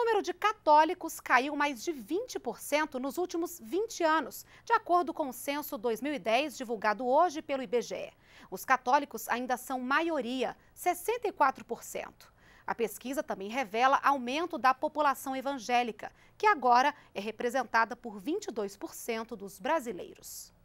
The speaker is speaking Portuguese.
número de católicos caiu mais de 20% nos últimos 20 anos, de acordo com o censo 2010 divulgado hoje pelo IBGE. Os católicos ainda são maioria, 64%. A pesquisa também revela aumento da população evangélica, que agora é representada por 22% dos brasileiros.